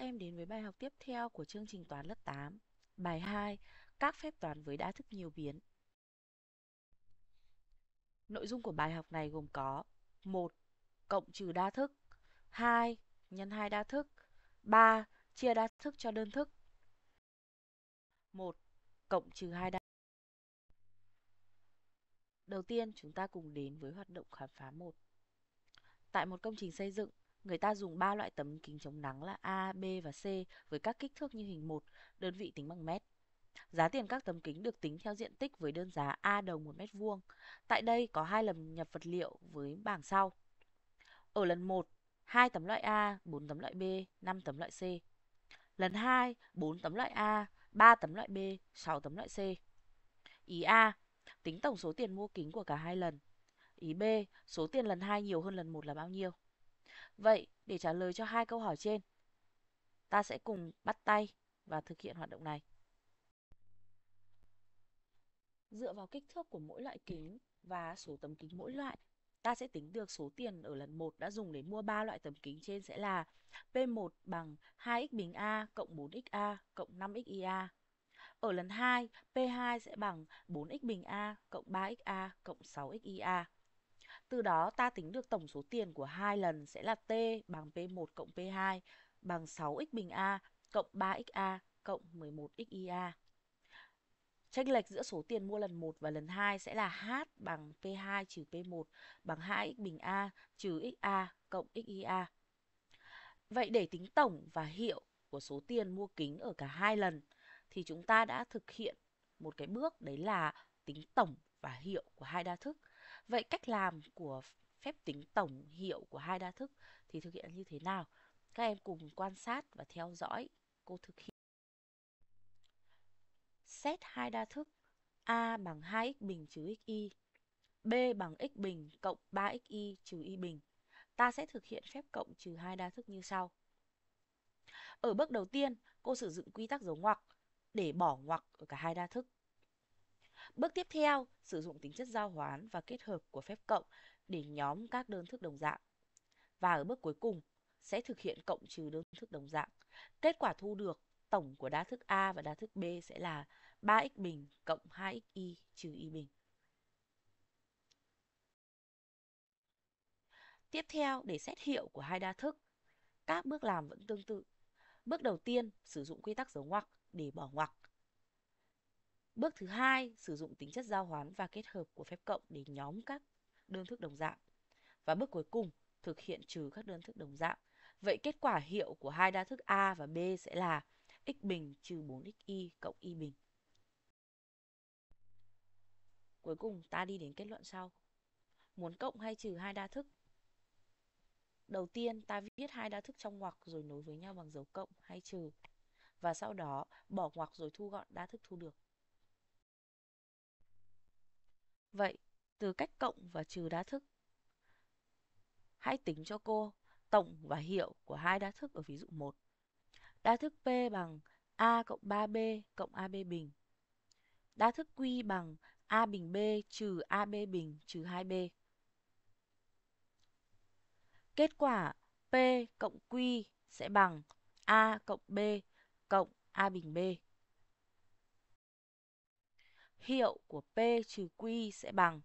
em đến với bài học tiếp theo của chương trình toán lớp 8. Bài 2: Các phép toán với đa thức nhiều biến. Nội dung của bài học này gồm có: 1. Cộng trừ đa thức, 2. Nhân hai đa thức, 3. Chia đa thức cho đơn thức. 1. Cộng trừ hai đa Đầu tiên, chúng ta cùng đến với hoạt động khám phá 1. Tại một công trình xây dựng, Người ta dùng 3 loại tấm kính chống nắng là A, B và C với các kích thước như hình 1, đơn vị tính bằng mét. Giá tiền các tấm kính được tính theo diện tích với đơn giá A đầu 1 mét vuông. Tại đây có hai lần nhập vật liệu với bảng sau. Ở lần 1, 2 tấm loại A, 4 tấm loại B, 5 tấm loại C. Lần 2, 4 tấm loại A, 3 tấm loại B, 6 tấm loại C. Ý A, tính tổng số tiền mua kính của cả hai lần. Ý B, số tiền lần 2 nhiều hơn lần 1 là bao nhiêu? Vậy, để trả lời cho hai câu hỏi trên, ta sẽ cùng bắt tay và thực hiện hoạt động này. Dựa vào kích thước của mỗi loại kính và số tấm kính mỗi loại, ta sẽ tính được số tiền ở lần 1 đã dùng để mua ba loại tấm kính trên sẽ là P1 bằng 2x bình A cộng 4xa cộng 5xia. Ở lần 2, P2 sẽ bằng 4x bình A cộng 3xa cộng 6xia. Từ đó ta tính được tổng số tiền của hai lần sẽ là T bằng P1 cộng P2 bằng 6x bình A cộng 3xa cộng 11xia. Tranh lệch giữa số tiền mua lần 1 và lần 2 sẽ là h bằng p2 trừ p1 bằng 2x bình a trừ xa cộng xia. Vậy để tính tổng và hiệu của số tiền mua kính ở cả hai lần thì chúng ta đã thực hiện một cái bước đấy là tính tổng và hiệu của hai đa thức. Vậy cách làm của phép tính tổng hiệu của hai đa thức thì thực hiện như thế nào? Các em cùng quan sát và theo dõi cô thực hiện. Xét hai đa thức A bằng 2x bình trừ xy, B bằng x bình cộng 3xy trừ y bình. Ta sẽ thực hiện phép cộng trừ hai đa thức như sau. Ở bước đầu tiên, cô sử dụng quy tắc dấu ngoặc để bỏ ngoặc ở cả hai đa thức. Bước tiếp theo, sử dụng tính chất giao hoán và kết hợp của phép cộng để nhóm các đơn thức đồng dạng. Và ở bước cuối cùng, sẽ thực hiện cộng trừ đơn thức đồng dạng. Kết quả thu được tổng của đa thức A và đa thức B sẽ là 3x bình cộng 2xy trừ y bình. Tiếp theo, để xét hiệu của hai đa thức, các bước làm vẫn tương tự. Bước đầu tiên, sử dụng quy tắc dấu ngoặc để bỏ ngoặc Bước thứ hai, sử dụng tính chất giao hoán và kết hợp của phép cộng để nhóm các đơn thức đồng dạng. Và bước cuối cùng, thực hiện trừ các đơn thức đồng dạng. Vậy kết quả hiệu của hai đa thức A và B sẽ là x bình trừ 4xy cộng y bình. Cuối cùng ta đi đến kết luận sau. Muốn cộng hay trừ hai đa thức? Đầu tiên ta viết hai đa thức trong ngoặc rồi nối với nhau bằng dấu cộng hay trừ. Và sau đó bỏ ngoặc rồi thu gọn đa thức thu được. Vậy, từ cách cộng và trừ đa thức, hãy tính cho cô tổng và hiệu của hai đa thức ở ví dụ 1. Đa thức P bằng A cộng 3B cộng AB bình. Đa thức Q bằng A bình B trừ AB bình trừ 2B. Kết quả P cộng Q sẽ bằng A cộng B cộng A bình B hiệu của P trừ Q sẽ bằng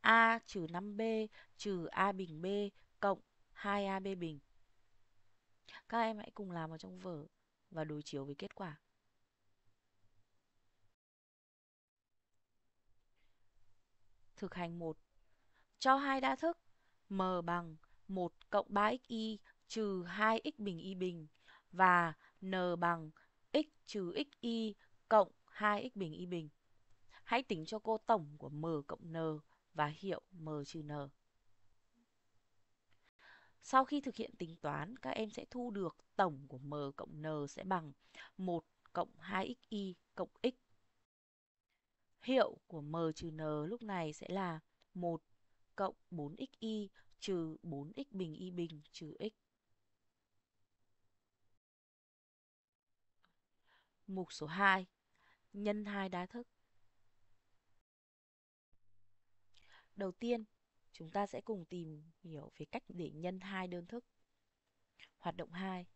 A trừ 5B trừ A bình B cộng 2AB bình. Các em hãy cùng làm vào trong vở và đối chiếu với kết quả. Thực hành 1. Cho hai đa thức m bằng 1 cộng 3xy trừ 2x bình y bình và n bằng x trừ xy cộng 2x bình y bình. Hãy tính cho cô tổng của M cộng N và hiệu M trừ N. Sau khi thực hiện tính toán, các em sẽ thu được tổng của M cộng N sẽ bằng 1 cộng 2xy cộng x. Hiệu của M trừ N lúc này sẽ là 1 cộng 4xy trừ 4x bình y bình trừ x. Mục số 2. Nhân hai đa thức. Đầu tiên, chúng ta sẽ cùng tìm hiểu về cách để nhân hai đơn thức. Hoạt động 2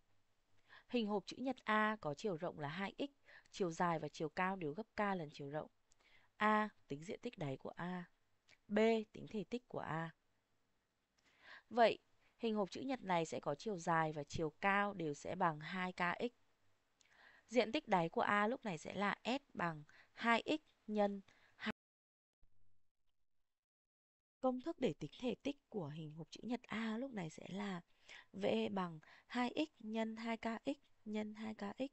Hình hộp chữ nhật A có chiều rộng là 2x, chiều dài và chiều cao đều gấp k lần chiều rộng. A tính diện tích đáy của A. B tính thể tích của A. Vậy, hình hộp chữ nhật này sẽ có chiều dài và chiều cao đều sẽ bằng 2kx. Diện tích đáy của A lúc này sẽ là S bằng 2x nhân Công thức để tính thể tích của hình hộp chữ nhật A lúc này sẽ là V bằng 2x nhân 2kx nhân 2kx.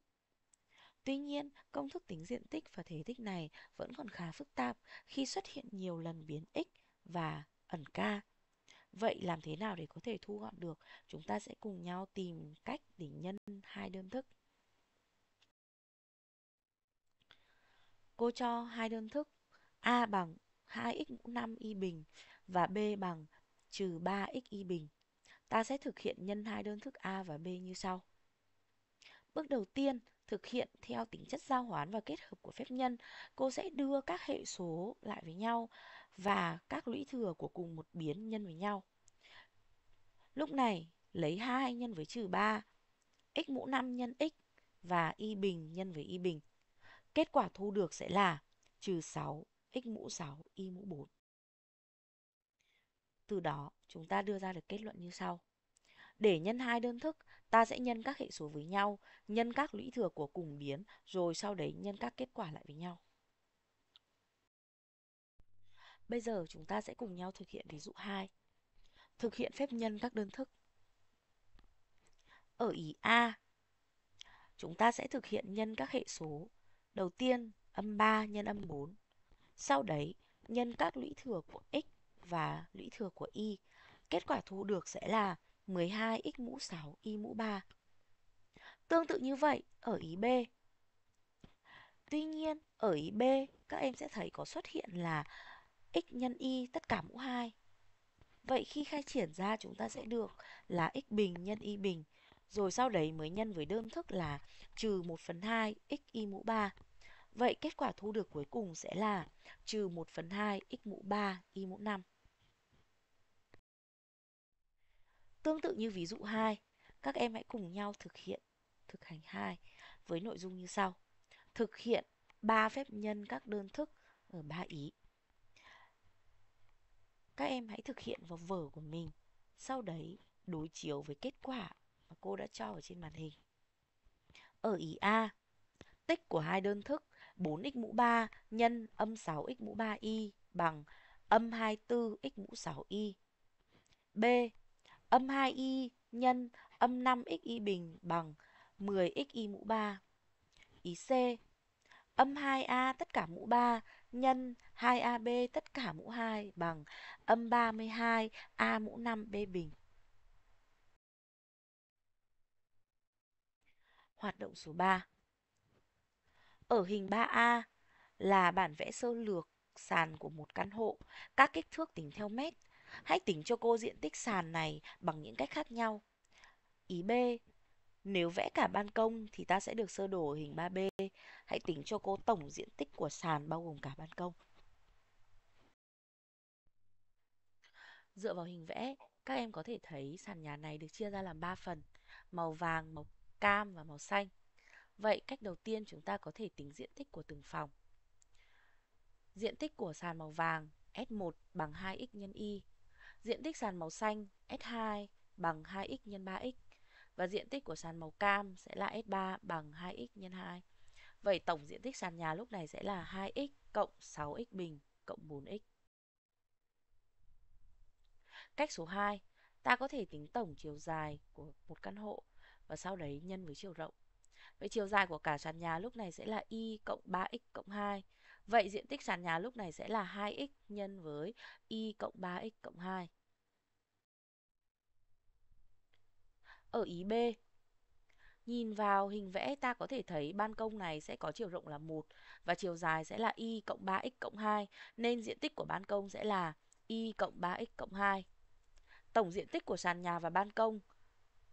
Tuy nhiên, công thức tính diện tích và thể tích này vẫn còn khá phức tạp khi xuất hiện nhiều lần biến x và ẩn k. Vậy làm thế nào để có thể thu gọn được? Chúng ta sẽ cùng nhau tìm cách để nhân hai đơn thức. Cô cho hai đơn thức A bằng 2x mũ 5 y bình và b bằng trừ 3xy bình. Ta sẽ thực hiện nhân hai đơn thức A và B như sau. Bước đầu tiên, thực hiện theo tính chất giao hoán và kết hợp của phép nhân, cô sẽ đưa các hệ số lại với nhau và các lũy thừa của cùng một biến nhân với nhau. Lúc này, lấy 2 nhân với trừ 3, x mũ 5 nhân x và y bình nhân với y bình. Kết quả thu được sẽ là trừ 6 x mũ 6 y mũ 4. Từ đó, chúng ta đưa ra được kết luận như sau. Để nhân hai đơn thức, ta sẽ nhân các hệ số với nhau, nhân các lũy thừa của cùng biến, rồi sau đấy nhân các kết quả lại với nhau. Bây giờ chúng ta sẽ cùng nhau thực hiện ví dụ 2. Thực hiện phép nhân các đơn thức. Ở ý A, chúng ta sẽ thực hiện nhân các hệ số. Đầu tiên, âm 3 nhân âm 4. Sau đấy, nhân các lũy thừa của x và lũy thừa của y. Kết quả thu được sẽ là 12x mũ 6 y mũ 3. Tương tự như vậy ở ý B. Tuy nhiên, ở ý B các em sẽ thấy có xuất hiện là x nhân y tất cả mũ 2. Vậy khi khai triển ra chúng ta sẽ được là x bình nhân y bình, rồi sau đấy mới nhân với đơn thức là trừ 1 phần 2 x y mũ 3. Vậy kết quả thu được cuối cùng sẽ là trừ 1 phần 2 x mũ 3 y mũ 5. Tương tự như ví dụ 2, các em hãy cùng nhau thực hiện thực hành 2 với nội dung như sau. Thực hiện 3 phép nhân các đơn thức ở 3 ý. Các em hãy thực hiện vào vở của mình, sau đấy đối chiếu với kết quả mà cô đã cho ở trên màn hình. Ở ý A, tích của hai đơn thức 4x mũ 3 nhân âm 6x mũ 3y bằng âm 24x mũ 6y. B. Âm 2y nhân âm 5xy bình bằng 10xy mũ 3. Ý C. Âm 2a tất cả mũ 3 nhân 2ab tất cả mũ 2 bằng âm 32 a mũ 5b bình. Hoạt động số 3. Ở hình 3a là bản vẽ sơ lược sàn của một căn hộ, các kích thước tính theo mét Hãy tính cho cô diện tích sàn này bằng những cách khác nhau. Ý B. Nếu vẽ cả ban công thì ta sẽ được sơ đồ hình 3B. Hãy tính cho cô tổng diện tích của sàn bao gồm cả ban công. Dựa vào hình vẽ, các em có thể thấy sàn nhà này được chia ra làm 3 phần, màu vàng, màu cam và màu xanh. Vậy cách đầu tiên chúng ta có thể tính diện tích của từng phòng. Diện tích của sàn màu vàng S1 bằng 2x nhân y, Diện tích sàn màu xanh S2 bằng 2x nhân 3x và diện tích của sàn màu cam sẽ là S3 bằng 2x nhân 2. Vậy tổng diện tích sàn nhà lúc này sẽ là 2x cộng 6x bình cộng 4x. Cách số 2, ta có thể tính tổng chiều dài của một căn hộ và sau đấy nhân với chiều rộng. Vậy chiều dài của cả sàn nhà lúc này sẽ là y cộng 3x cộng 2 Vậy diện tích sàn nhà lúc này sẽ là 2x nhân với y cộng 3x cộng 2. Ở ý B, nhìn vào hình vẽ ta có thể thấy ban công này sẽ có chiều rộng là 1 và chiều dài sẽ là y cộng 3x cộng 2 nên diện tích của ban công sẽ là y cộng 3x cộng 2. Tổng diện tích của sàn nhà và ban công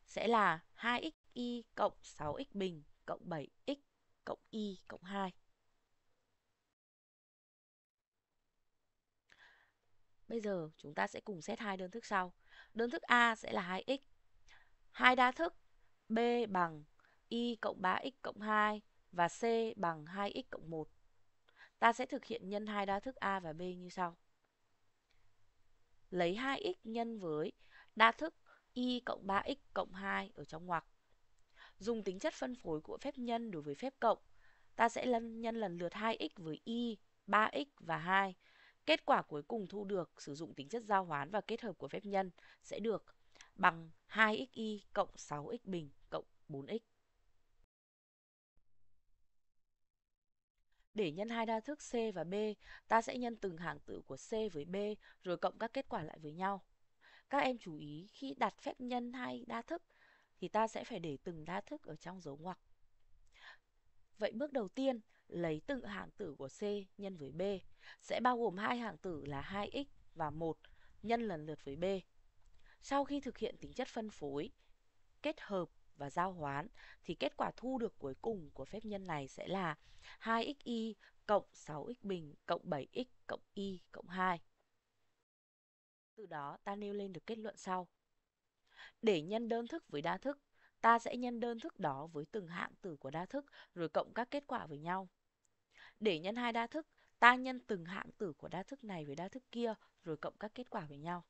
sẽ là 2xy cộng 6x bình cộng 7x cộng y cộng 2. Bây giờ chúng ta sẽ cùng xét hai đơn thức sau. Đơn thức A sẽ là 2x. Hai đa thức B bằng y cộng 3x cộng 2 và C bằng 2x cộng 1. Ta sẽ thực hiện nhân hai đa thức A và B như sau. Lấy 2x nhân với đa thức y cộng 3x cộng 2 ở trong ngoặc. Dùng tính chất phân phối của phép nhân đối với phép cộng, ta sẽ nhân lần lượt 2x với y, 3x và 2 Kết quả cuối cùng thu được sử dụng tính chất giao hoán và kết hợp của phép nhân sẽ được bằng 2xy cộng 6x bình cộng 4x. Để nhân hai đa thức C và B, ta sẽ nhân từng hàng tử của C với B rồi cộng các kết quả lại với nhau. Các em chú ý khi đặt phép nhân hai đa thức thì ta sẽ phải để từng đa thức ở trong dấu ngoặc. Vậy bước đầu tiên, lấy từng hạng tử của C nhân với B sẽ bao gồm hai hạng tử là 2x và 1 nhân lần lượt với B. Sau khi thực hiện tính chất phân phối, kết hợp và giao hoán thì kết quả thu được cuối cùng của phép nhân này sẽ là 2xy cộng 6x bình cộng 7x cộng y cộng 2. Từ đó ta nêu lên được kết luận sau. Để nhân đơn thức với đa thức, ta sẽ nhân đơn thức đó với từng hạng tử của đa thức rồi cộng các kết quả với nhau để nhân hai đa thức, ta nhân từng hạng tử của đa thức này với đa thức kia rồi cộng các kết quả với nhau.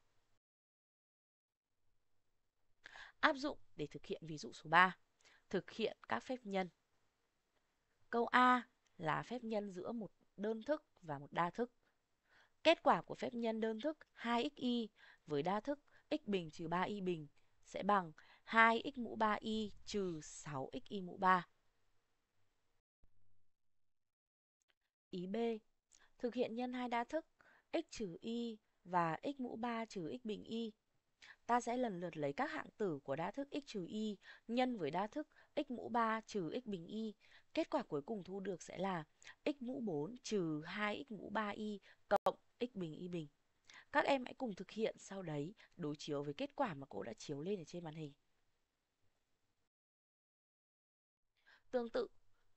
Áp dụng để thực hiện ví dụ số 3. Thực hiện các phép nhân. Câu A là phép nhân giữa một đơn thức và một đa thức. Kết quả của phép nhân đơn thức 2xy với đa thức x bình trừ 3y bình sẽ bằng 2x mũ 3y trừ 6xy mũ 3. Ý B. Thực hiện nhân hai đa thức x trừ y và x mũ 3 trừ x bình y. Ta sẽ lần lượt lấy các hạng tử của đa thức x trừ y nhân với đa thức x mũ 3 trừ x bình y. Kết quả cuối cùng thu được sẽ là x mũ 4 trừ 2x mũ 3y cộng x bình y bình. Các em hãy cùng thực hiện sau đấy đối chiếu với kết quả mà cô đã chiếu lên ở trên màn hình. Tương tự,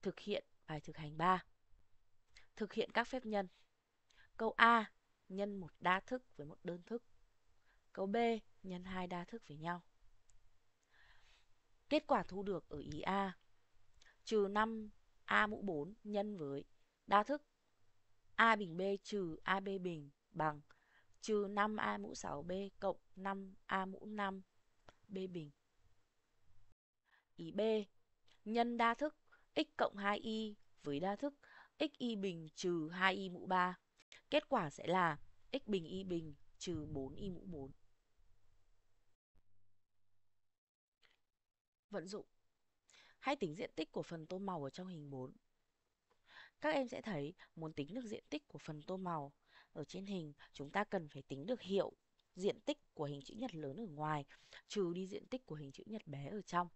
thực hiện bài thực hành 3. Thực hiện các phép nhân. Câu A, nhân một đa thức với một đơn thức. Câu B, nhân hai đa thức với nhau. Kết quả thu được ở ý A trừ 5 A mũ 4 nhân với đa thức A bình B trừ AB bình bằng trừ 5 A mũ 6B cộng 5 A mũ 5 B bình. Ý B nhân đa thức x cộng 2y với đa thức x y bình trừ 2 y mũ 3. Kết quả sẽ là x bình y bình trừ 4 y mũ 4. Vận dụng Hãy tính diện tích của phần tô màu ở trong hình 4. Các em sẽ thấy muốn tính được diện tích của phần tô màu ở trên hình, chúng ta cần phải tính được hiệu diện tích của hình chữ nhật lớn ở ngoài trừ đi diện tích của hình chữ nhật bé ở trong.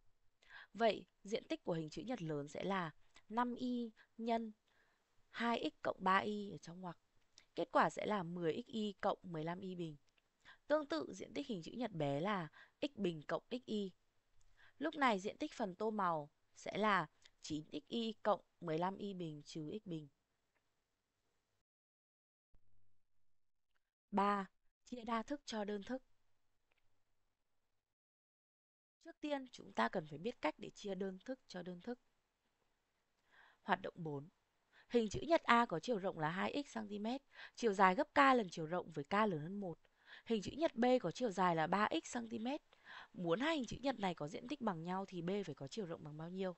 Vậy, diện tích của hình chữ nhật lớn sẽ là 5y nhân 2x cộng 3y ở trong ngoặc. Kết quả sẽ là 10xy cộng 15y bình. Tương tự diện tích hình chữ nhật bé là x bình cộng xy. Lúc này diện tích phần tô màu sẽ là 9xy cộng 15y bình trừ x bình. 3. Chia đa thức cho đơn thức. Trước tiên, chúng ta cần phải biết cách để chia đơn thức cho đơn thức. Hoạt động 4. Hình chữ nhật A có chiều rộng là 2x cm, chiều dài gấp k lần chiều rộng với k lớn hơn 1. Hình chữ nhật B có chiều dài là 3x cm. Muốn hai hình chữ nhật này có diện tích bằng nhau thì B phải có chiều rộng bằng bao nhiêu?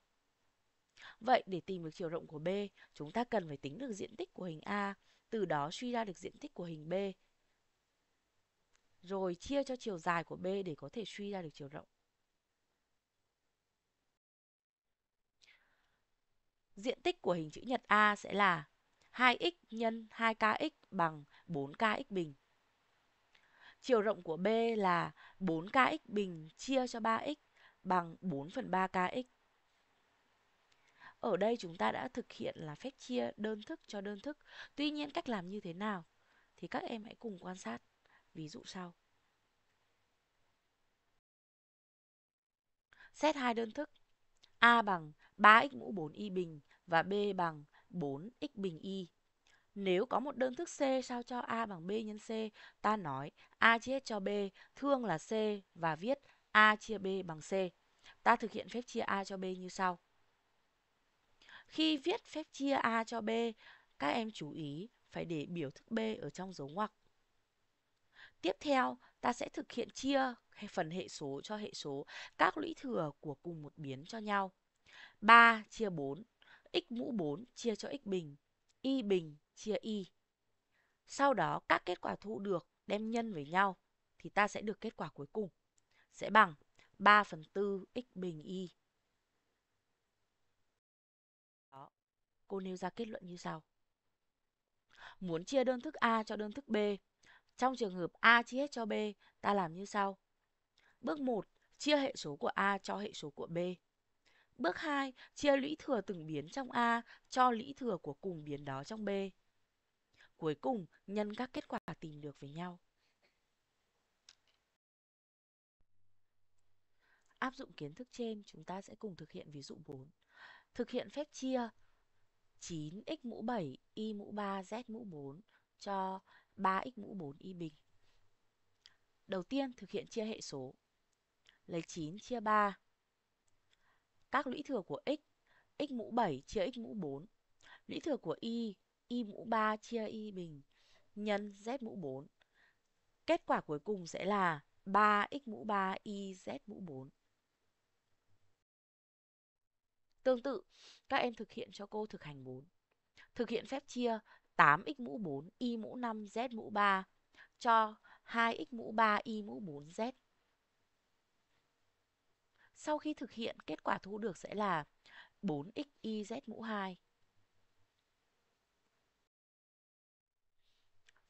Vậy để tìm được chiều rộng của B, chúng ta cần phải tính được diện tích của hình A, từ đó suy ra được diện tích của hình B. Rồi chia cho chiều dài của B để có thể suy ra được chiều rộng. diện tích của hình chữ nhật A sẽ là 2x nhân 2kx bằng 4kx bình. Chiều rộng của B là 4kx bình chia cho 3x bằng 4 phần 3kx. Ở đây chúng ta đã thực hiện là phép chia đơn thức cho đơn thức. Tuy nhiên cách làm như thế nào thì các em hãy cùng quan sát. Ví dụ sau. Xét hai đơn thức A bằng 3x mũ 4y bình và B bằng 4x bình y. Nếu có một đơn thức C sao cho A bằng B nhân C, ta nói A chia cho B thương là C và viết A chia B bằng C. Ta thực hiện phép chia A cho B như sau. Khi viết phép chia A cho B, các em chú ý phải để biểu thức B ở trong dấu ngoặc. Tiếp theo, ta sẽ thực hiện chia phần hệ số cho hệ số các lũy thừa của cùng một biến cho nhau. 3 chia 4 x mũ 4 chia cho x bình, y bình chia y. Sau đó các kết quả thu được đem nhân với nhau thì ta sẽ được kết quả cuối cùng sẽ bằng 3 phần 4 x bình y. Đó. Cô nêu ra kết luận như sau. Muốn chia đơn thức A cho đơn thức B. Trong trường hợp A chia hết cho B, ta làm như sau. Bước 1. Chia hệ số của A cho hệ số của B. Bước 2, chia lũy thừa từng biến trong A cho lũy thừa của cùng biến đó trong B. Cuối cùng, nhân các kết quả tìm được với nhau. Áp dụng kiến thức trên, chúng ta sẽ cùng thực hiện ví dụ 4. Thực hiện phép chia 9x mũ 7, y mũ 3, z mũ 4 cho 3x mũ 4 y bình. Đầu tiên, thực hiện chia hệ số. Lấy 9 chia 3 các lũy thừa của x, x mũ 7 chia x mũ 4. Lũy thừa của y, y mũ 3 chia y bình nhân z mũ 4. Kết quả cuối cùng sẽ là 3x mũ 3 y z mũ 4. Tương tự, các em thực hiện cho cô thực hành 4. Thực hiện phép chia 8x mũ 4 y mũ 5 z mũ 3 cho 2x mũ 3 y mũ 4 z sau khi thực hiện, kết quả thu được sẽ là 4xyz mũ 2.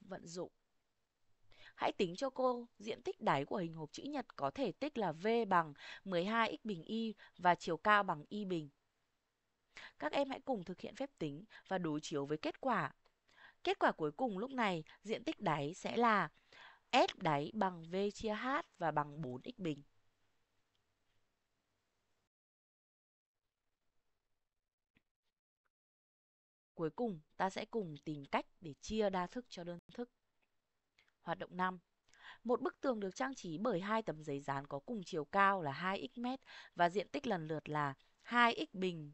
Vận dụng Hãy tính cho cô diện tích đáy của hình hộp chữ nhật có thể tích là V bằng 12x bình Y và chiều cao bằng Y bình. Các em hãy cùng thực hiện phép tính và đối chiếu với kết quả. Kết quả cuối cùng lúc này diện tích đáy sẽ là S đáy bằng V chia H và bằng 4x bình. Cuối cùng, ta sẽ cùng tìm cách để chia đa thức cho đơn thức. Hoạt động 5. Một bức tường được trang trí bởi hai tấm giấy dán có cùng chiều cao là 2x mét và diện tích lần lượt là 2x bình,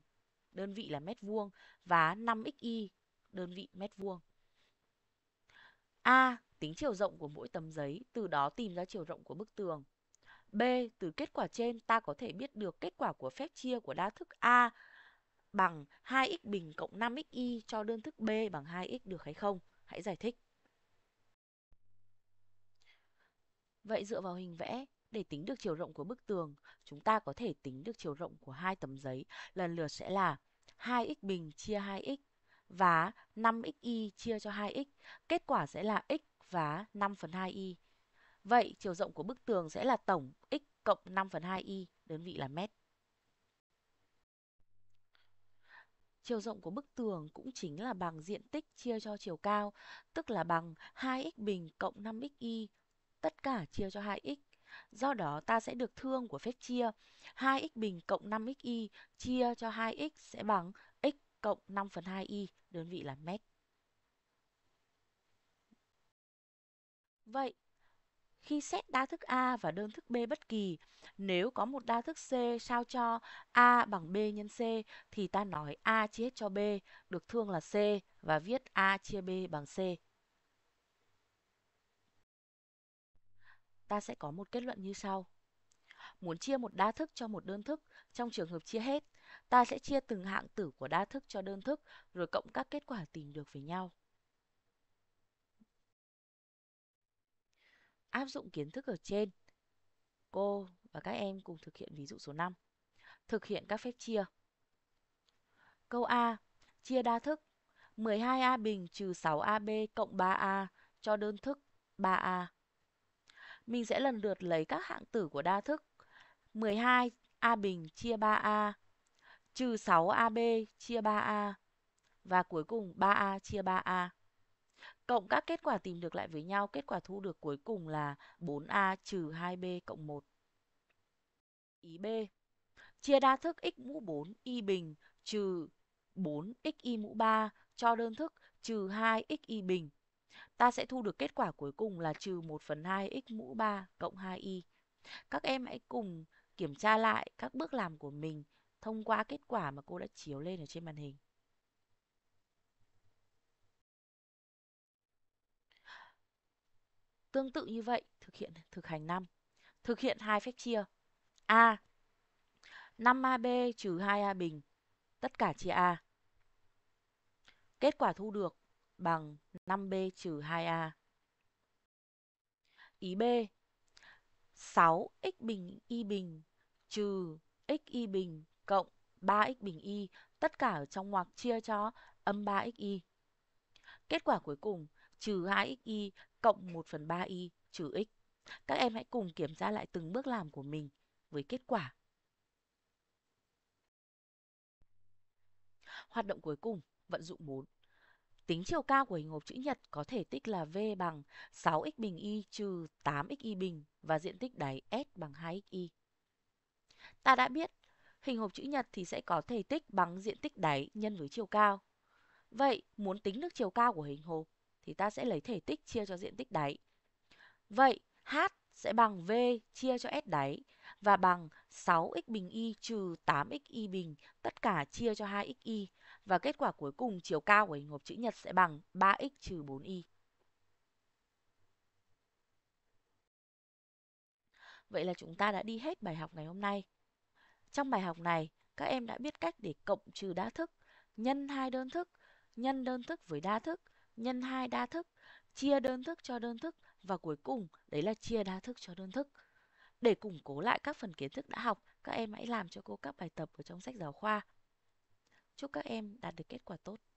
đơn vị là mét vuông và 5xy, đơn vị mét vuông. A. Tính chiều rộng của mỗi tấm giấy, từ đó tìm ra chiều rộng của bức tường. B. Từ kết quả trên ta có thể biết được kết quả của phép chia của đa thức A bằng 2x bình cộng 5xy cho đơn thức B bằng 2x được hay không? Hãy giải thích. Vậy dựa vào hình vẽ, để tính được chiều rộng của bức tường, chúng ta có thể tính được chiều rộng của hai tấm giấy lần lượt sẽ là 2x bình chia 2x và 5xy chia cho 2x. Kết quả sẽ là x và 5 phần 2y. Vậy chiều rộng của bức tường sẽ là tổng x cộng 5 phần 2y, đơn vị là mét. Chiều rộng của bức tường cũng chính là bằng diện tích chia cho chiều cao, tức là bằng 2x bình cộng 5xy, tất cả chia cho 2x. Do đó ta sẽ được thương của phép chia 2x bình cộng 5xy chia cho 2x sẽ bằng x cộng 5 phần 2y, đơn vị là mét. Vậy, khi xét đa thức A và đơn thức B bất kỳ, nếu có một đa thức C sao cho A bằng B nhân C thì ta nói A chia cho B được thương là C và viết A chia B bằng C. Ta sẽ có một kết luận như sau. Muốn chia một đa thức cho một đơn thức, trong trường hợp chia hết, ta sẽ chia từng hạng tử của đa thức cho đơn thức rồi cộng các kết quả tìm được với nhau. áp dụng kiến thức ở trên. Cô và các em cùng thực hiện ví dụ số 5. Thực hiện các phép chia. Câu A. Chia đa thức 12A bình trừ 6AB cộng 3A cho đơn thức 3A. Mình sẽ lần lượt lấy các hạng tử của đa thức 12A bình chia 3A trừ 6AB chia 3A và cuối cùng 3A chia 3A cộng các kết quả tìm được lại với nhau, kết quả thu được cuối cùng là 4A trừ 2B cộng 1. Ý B. Chia đa thức x mũ 4 y bình trừ 4 x y mũ 3 cho đơn thức trừ 2 x y bình. Ta sẽ thu được kết quả cuối cùng là trừ 1 phần 2 x mũ 3 cộng 2y. Các em hãy cùng kiểm tra lại các bước làm của mình thông qua kết quả mà cô đã chiếu lên ở trên màn hình. Tương tự như vậy, thực hiện thực hành 5. Thực hiện hai phép chia. A. 5AB trừ 2A bình. Tất cả chia A. Kết quả thu được bằng 5B trừ 2A. Ý B. 6x bình y bình trừ x y bình cộng 3x bình y. Tất cả ở trong ngoặc chia cho âm 3xy. Kết quả cuối cùng trừ 2xy cộng 1 phần 3y trừ x. Các em hãy cùng kiểm tra lại từng bước làm của mình với kết quả. Hoạt động cuối cùng, vận dụng 4. Tính chiều cao của hình hộp chữ nhật có thể tích là V bằng 6x bình y trừ 8xy bình và diện tích đáy S bằng 2xy. Ta đã biết hình hộp chữ nhật thì sẽ có thể tích bằng diện tích đáy nhân với chiều cao. Vậy, muốn tính được chiều cao của hình hộp thì ta sẽ lấy thể tích chia cho diện tích đáy. Vậy H sẽ bằng V chia cho S đáy và bằng 6x bình y trừ 8x y bình tất cả chia cho 2xy và kết quả cuối cùng chiều cao của hình hộp chữ nhật sẽ bằng 3x trừ 4y. Vậy là chúng ta đã đi hết bài học ngày hôm nay. Trong bài học này, các em đã biết cách để cộng trừ đa thức, nhân hai đơn thức, nhân đơn thức với đa thức nhân hai đa thức, chia đơn thức cho đơn thức và cuối cùng đấy là chia đa thức cho đơn thức. Để củng cố lại các phần kiến thức đã học, các em hãy làm cho cô các bài tập ở trong sách giáo khoa. Chúc các em đạt được kết quả tốt.